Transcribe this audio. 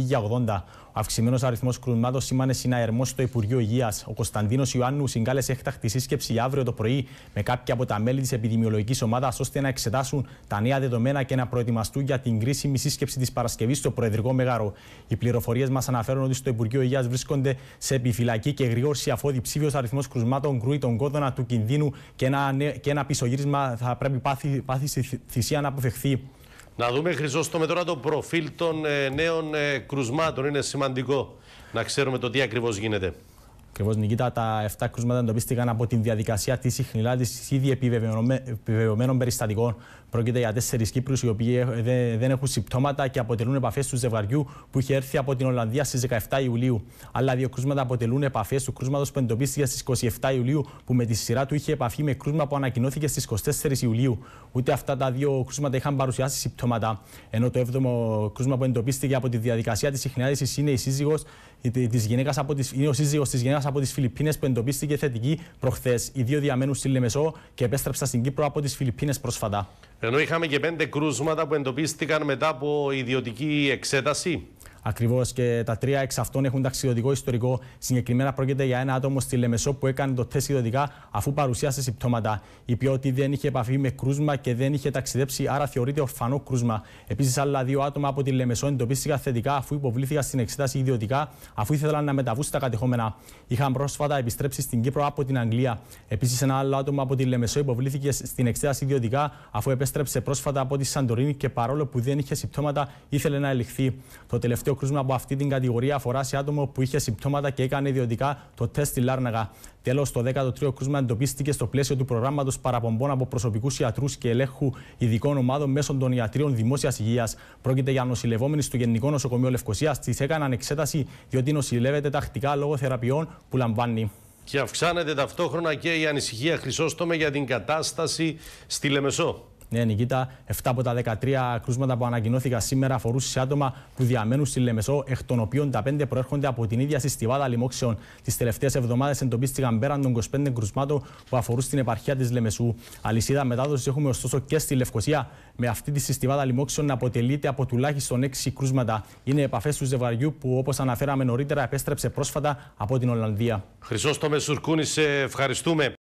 για 80. Ο αυξημένος αριθμός κρουσμάτων σήμανε συναερμό στο Υπουργείο Υγείας. Ο Κωνσταντίνος Ιωάννου συγκάλεσε έκτακτη σύσκεψη αύριο το πρωί με κάποια από τα μέλη της επιδημιολογικής ομάδας ώστε να εξετάσουν τα νέα δεδομένα και να προετοιμαστούν για την κρίσιμη σύσκεψη της Παρασκευής στο Προεδρικό Μέγαρο. Οι πληροφορίες μας αναφέρουν ότι στο Υπουργείο Υγείας βρίσκονται σε επιφυλακή και γρήγορση αφού διψήφιο αριθμός κρουσμάτων κρούει τον κόδωνα του κινδύνου και ένα, και ένα πισωγύρισμα θα πρέπει πάθη, πάθης θυσία να αποφευχθεί. Να δούμε Χρυσόστομε τώρα το προφίλ των ε, νέων ε, κρουσμάτων. Είναι σημαντικό να ξέρουμε το τι ακριβώς γίνεται. Ακριβώ Νικήτα, τα 7 κρούσματα εντοπίστηκαν από τη διαδικασία της συχνηλάτηση ήδη επιβεβαιωμένων περιστατικών. Πρόκειται για τέσσερις Κύπρους οι οποίοι δεν έχουν συμπτώματα και αποτελούν επαφές του ζευγαριού που είχε έρθει από την Ολλανδία στις 17 Ιουλίου. Άλλα δύο κρούσματα αποτελούν επαφές του κρούσματος που εντοπίστηκε στις 27 Ιουλίου, που με τη σειρά του είχε επαφή με κρούσμα που ανακοινώθηκε στις 24 Ιουλίου. Ούτε αυτά τα δύο κρούσματα είχαν παρουσιάσει συμπτώματα. Ενώ το 7ο κρούσμα που εντοπίστηκε από τη διαδικασία της συχνηλάτηση είναι η σύζυγος της γυναίκας από τη. Είναι ο σύζυγος της διαδικασια τη συχνηλατηση ειναι η συζυγο τη γυναικα απο τη γυναικα από τις Φιλιππίνες που εντοπίστηκε θετική προχθές. Οι δύο διαμένουν στη Λεμεσό και επέστρεψαν στην Κύπρο από τις Φιλιππίνες πρόσφατα. Ενώ είχαμε και πέντε κρούσματα που εντοπίστηκαν μετά από ιδιωτική εξέταση. Ακριβώς και τα τρία εξ αυτών έχουν ταξιδιωτικό ιστορικό. Συγκεκριμένα πρόκειται για ένα άτομο στη Λεμεσό που έκανε το τεστ ιδιωτικά αφού παρουσίασε συμπτώματα. Είπε ότι δεν είχε επαφή με κρούσμα και δεν είχε ταξιδέψει, άρα θεωρείται ορφανό κρούσμα. Επίσης, άλλα δύο άτομα από τη Λεμεσό εντοπίστηκαν θετικά αφού υποβλήθηκαν στην εξέταση ιδιωτικά, αφού ήθελαν να μεταβούν στα κατεχόμενα. Είχαν πρόσφατα επιστρέψει στην Κύπρο από την Αγγλία. Επίσης, ένα άλλο άτομο από τη Λεμεσό υποβλήθηκε στην εξέταση ιδιωτικά αφού επέστρεψε πρόσφατα από τη Σαντορίνη και παρόλο που δεν είχε συμπτώματα ήθελε να ελιχθεί. Το τελευταίο μεγαλύτερο κρούσμα από αυτή την κατηγορία αφορά σε άτομο που είχε συμπτώματα και έκανε ιδιωτικά το τεστ στη Λάρναγα. Τέλος, το 13ο κρούσμα εντοπίστηκε στο πλαίσιο του προγράμματος παραπομπών από προσωπικούς ιατρούς και ελέγχου ειδικών ομάδων μέσω των ιατρίων δημόσιας υγείας. Πρόκειται για νοσηλευόμενοι στο Γενικό Νοσοκομείο Λευκοσίας. Τη έκαναν εξέταση διότι νοσηλεύεται τακτικά λόγω θεραπείων που λαμβάνει. Και αυξάνεται ταυτόχρονα και η ανησυχία Χρυσόστομε για την κατάσταση στη Λεμεσό. Ναι, Νικήτα. 7 από τα 13 κρούσματα που ανακοινώθηκαν σήμερα αφορούν σε άτομα που διαμένουν στη Λεμεσό, εκ των οποίων τα 5 προέρχονται από την ίδια συστηβάδα λοιμόξεων. Τις τελευταίες εβδομάδες εντοπίστηκαν πέραν των 25 κρουσμάτων που αφορούν στην επαρχία της Λεμεσού. Αλυσίδα μετάδοσης έχουμε ωστόσο και στη Λευκοσία, με αυτή τη συστηβάδα λοιμόξεων να αποτελείται από τουλάχιστον 6 κρούσματα. Είναι επαφές του ζευγαριού που, όπως αναφέραμε νωρίτερα, επέστρεψε πρόσφατα από την Ολλανδία. Χρυσό το ευχαριστούμε.